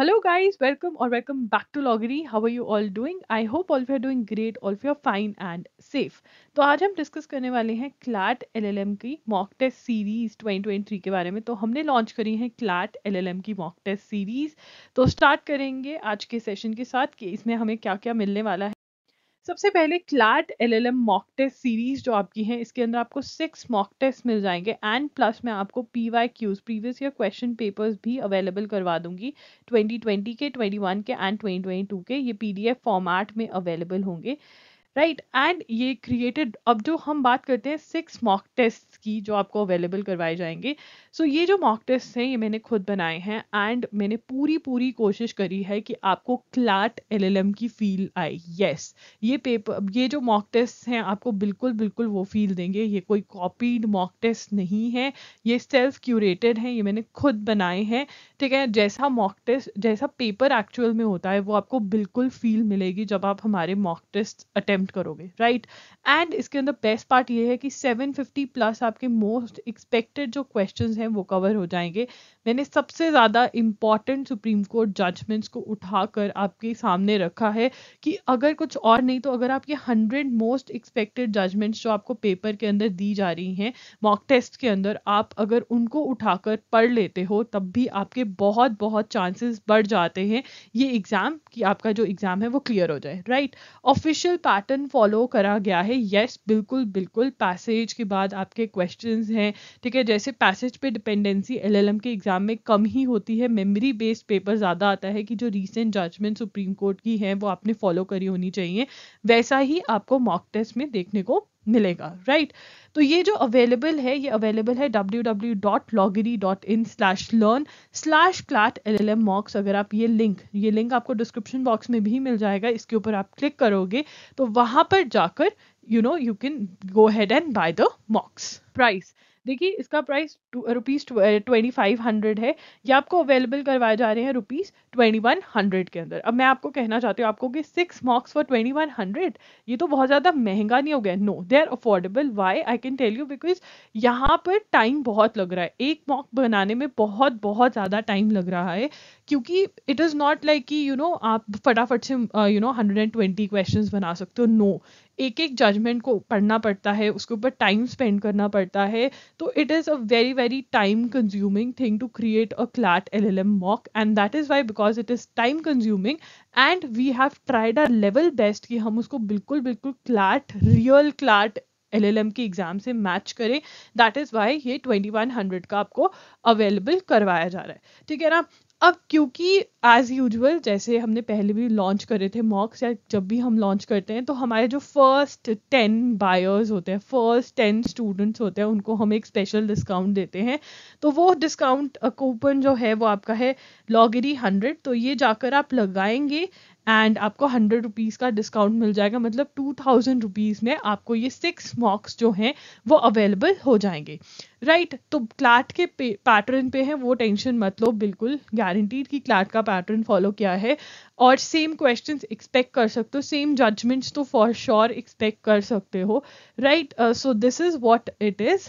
Hello guys, welcome or welcome back to Loggery. How are you all doing? I hope all of you are doing great, all of you are fine and safe. तो आज हम discuss करने वाले हैं CLAT LLM की mock test series 2023 के बारे में तो हमने लॉन्च करी है क्लैट एलएलएम की मॉक टेस्ट सीरीज तो स्टार्ट करेंगे आज के सेशन के साथ कि इसमें हमें क्या क्या मिलने वाला है सबसे पहले CLAT L L M mock test series जो आपकी है इसके अंदर आपको सिक्स मॉक टेस्ट मिल जाएंगे एंड प्लस मैं आपको P Y Qs previous year question papers भी अवेलेबल करवा दूंगी 2020 के 21 के एंड 2022 के ये पीडीएफ फॉर्मेट में अवेलेबल होंगे राइट एंड ये क्रिएटेड अब जो हम बात करते हैं सिक्स मॉक टेस्ट की जो आपको अवेलेबल करवाए जाएंगे सो so, ये जो मॉक टेस्ट हैं ये मैंने खुद बनाए हैं एंड मैंने पूरी पूरी कोशिश करी है कि आपको क्लाट एल की फील आए येस yes, ये पेपर ये जो मॉक टेस्ट हैं आपको बिल्कुल बिल्कुल वो फील देंगे ये कोई कॉपीड मॉक टेस्ट नहीं है ये सेल्फ क्यूरेटेड हैं ये मैंने खुद बनाए हैं ठीक है जैसा मॉक टेस्ट जैसा पेपर एक्चुअल में होता है वो आपको बिल्कुल फील मिलेगी जब आप हमारे मॉक टेस्ट अटैम्प अटेम्प्ट करोगे राइट एंड इसके अंदर बेस्ट पार्ट ये है कि 750 प्लस आपके मोस्ट एक्सपेक्टेड जो क्वेश्चंस हैं वो कवर हो जाएंगे मैंने सबसे ज़्यादा इंपॉर्टेंट सुप्रीम कोर्ट जजमेंट्स को उठाकर आपके सामने रखा है कि अगर कुछ और नहीं तो अगर आप ये हंड्रेड मोस्ट एक्सपेक्टेड जजमेंट्स जो आपको पेपर के अंदर दी जा रही हैं मॉक टेस्ट के अंदर आप अगर उनको उठाकर पढ़ लेते हो तब भी आपके बहुत बहुत चांसेस बढ़ जाते हैं ये एग्ज़ाम कि आपका जो एग्ज़ाम है वो क्लियर हो जाए right official part pattern follow करा गया है यस बिल्कुल बिल्कुल पैसेज के बाद आपके क्वेश्चन हैं ठीक है जैसे पैसेज पे डिपेंडेंसी एलएलएम के एग्जाम में कम ही होती है मेमोरी बेस्ड पेपर ज़्यादा आता है कि जो रिसेंट जजमेंट सुप्रीम कोर्ट की है वो आपने फॉलो करी होनी चाहिए वैसा ही आपको मॉक टेस्ट में देखने को मिलेगा राइट तो ये जो अवेलेबल है ये अवेलेबल है W W dot logri dot in slash learn slash L L M mocks अगर आप ये लिंक ये लिंक आपको डिस्क्रिप्शन बॉक्स में भी मिल जाएगा इसके ऊपर आप क्लिक करोगे तो वहां पर जाकर you know you can go ahead and buy the mocks price देखिए इसका price rupees twenty five hundred है ये आपको अवेलेबल करवाए जा रहे हैं रुपीज़ ट्वेंटी वन हंड्रेड के अंदर अब मैं आपको कहना चाहती हूँ आपको कि six mocks for twenty one hundred ये तो बहुत ज़्यादा महंगा नहीं हो गया no they are affordable why I can tell you because यहाँ पर टाइम बहुत लग रहा है एक मॉक बनाने में बहुत बहुत ज़्यादा टाइम लग रहा है क्योंकि इट इज़ नॉट लाइक कि यू नो आप फटाफट से you know hundred and twenty question बना सकते हो नो एक एक जजमेंट को पढ़ना पड़ता है उसके ऊपर टाइम स्पेंड करना पड़ता है तो it is a very very time consuming thing to create a CLAT L L M mock and that is why because it is time consuming and we have tried our level best कि हम उसको बिल्कुल बिल्कुल CLAT real CLAT L L M की exam से match करें that is why ये twenty one hundred का आपको अवेलेबल करवाया जा रहा है ठीक है ना अब क्योंकि एज यूजल जैसे हमने पहले भी लॉन्च करे थे मॉक्स या जब भी हम लॉन्च करते हैं तो हमारे जो फर्स्ट टेन बायर्स होते हैं फर्स्ट टेन स्टूडेंट्स होते हैं उनको हम एक स्पेशल डिस्काउंट देते हैं तो वो डिस्काउंट कूपन जो है वो आपका है लॉगरी हंड्रेड तो ये जाकर आप लगाएंगे एंड आपको हंड्रेड रुपीज़ का डिस्काउंट मिल जाएगा मतलब टू थाउजेंड रुपीज़ में आपको ये सिक्स मॉक्स जो हैं वो अवेलेबल हो जाएंगे राइट right, तो क्लाट के पैटर्न पे है वो टेंशन मत लो बिल्कुल गारंटीड कि क्लाट का पैटर्न फॉलो किया है और सेम क्वेश्चंस एक्सपेक्ट कर सकते हो सेम जजमेंट्स तो फॉर श्योर एक्सपेक्ट कर सकते हो right so this is what it is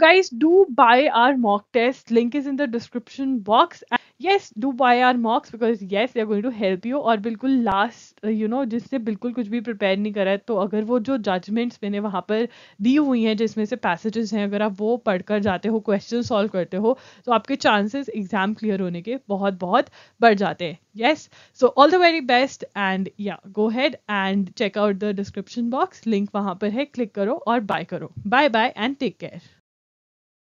guys, do buy our mock test. Link is in the description box. And yes, do buy our mocks because yes, they are going to help you. bilkul last uh, you know jisse bilkul kuch bhi prepare nahi kara hai to agar wo jo judgments maine wahan par di hui hain jisme se passages hain agar aap wo padh kar jate ho question solve karte ho to aapke chances exam clear hone ke bahut bahut badh jate hain yes so all the very best and yeah go ahead and check out the description box link wahan par hai click karo aur buy karo bye bye and take care